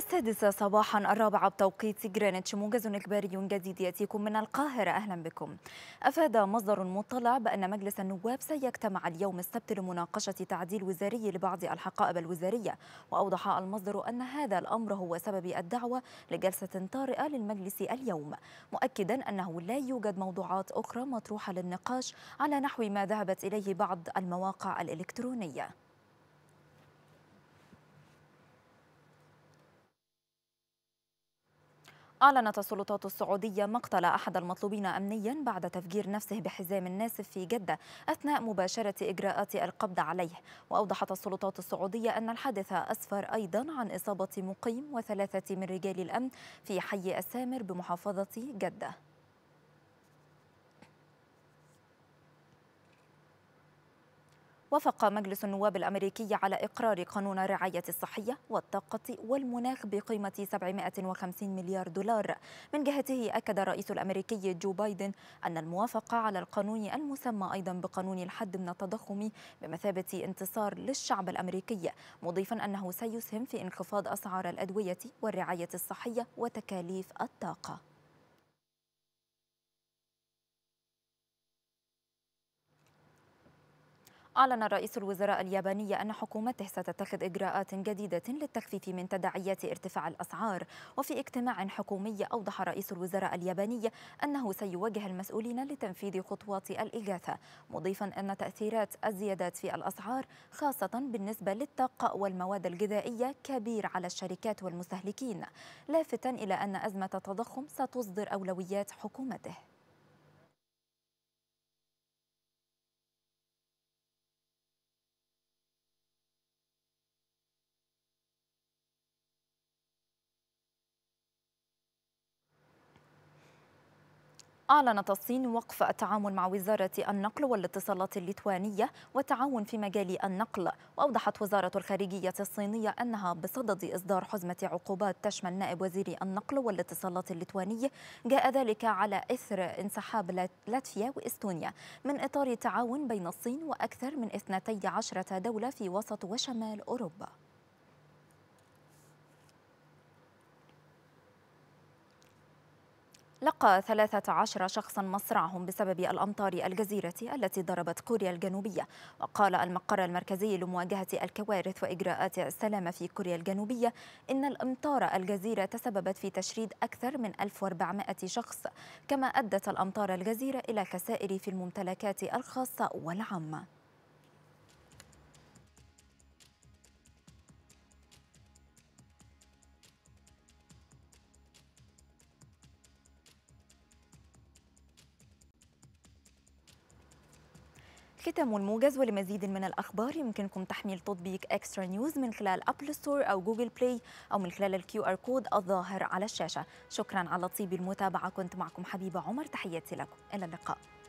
السادسة صباحا الرابعة بتوقيت جرينتش موجز إخباري جديد يأتيكم من القاهرة أهلا بكم أفاد مصدر مطلع بأن مجلس النواب سيجتمع اليوم السبت لمناقشة تعديل وزاري لبعض الحقائب الوزارية وأوضح المصدر أن هذا الأمر هو سبب الدعوة لجلسة طارئة للمجلس اليوم مؤكدا أنه لا يوجد موضوعات أخرى مطروحة للنقاش على نحو ما ذهبت إليه بعض المواقع الإلكترونية أعلنت السلطات السعودية مقتل أحد المطلوبين أمنيا بعد تفجير نفسه بحزام ناسف في جدة أثناء مباشرة إجراءات القبض عليه وأوضحت السلطات السعودية أن الحادث أسفر أيضا عن إصابة مقيم وثلاثة من رجال الأمن في حي السامر بمحافظة جدة وافق مجلس النواب الأمريكي على إقرار قانون الرعاية الصحية والطاقة والمناخ بقيمة 750 مليار دولار من جهته أكد الرئيس الأمريكي جو بايدن أن الموافقة على القانون المسمى أيضا بقانون الحد من التضخم بمثابة انتصار للشعب الأمريكي مضيفا أنه سيسهم في انخفاض أسعار الأدوية والرعاية الصحية وتكاليف الطاقة أعلن رئيس الوزراء الياباني أن حكومته ستتخذ إجراءات جديدة للتخفيف من تداعيات ارتفاع الأسعار وفي اجتماع حكومي أوضح رئيس الوزراء الياباني أنه سيوجه المسؤولين لتنفيذ خطوات الإغاثة مضيفا أن تأثيرات الزيادات في الأسعار خاصة بالنسبة للطاقة والمواد الغذائية كبير على الشركات والمستهلكين لافتا إلى أن أزمة التضخم ستصدر أولويات حكومته أعلنت الصين وقف التعاون مع وزارة النقل والاتصالات الليتوانية والتعاون في مجال النقل وأوضحت وزارة الخارجية الصينية أنها بصدد إصدار حزمة عقوبات تشمل نائب وزير النقل والاتصالات الليتواني جاء ذلك على إثر انسحاب لاتفيا وإستونيا من إطار تعاون بين الصين وأكثر من 12 دولة في وسط وشمال أوروبا لقى 13 شخصا مصرعهم بسبب الأمطار الجزيرة التي ضربت كوريا الجنوبية وقال المقر المركزي لمواجهة الكوارث وإجراءات السلامة في كوريا الجنوبية إن الأمطار الجزيرة تسببت في تشريد أكثر من 1400 شخص كما أدت الأمطار الجزيرة إلى خسائر في الممتلكات الخاصة والعامة ختام الموجز ولمزيد من الأخبار يمكنكم تحميل تطبيق إكسترا نيوز من خلال أبل ستور أو جوجل بلاي أو من خلال الكيو آر كود الظاهر على الشاشة شكرا على طيب المتابعة كنت معكم حبيبة عمر تحياتي لكم إلى اللقاء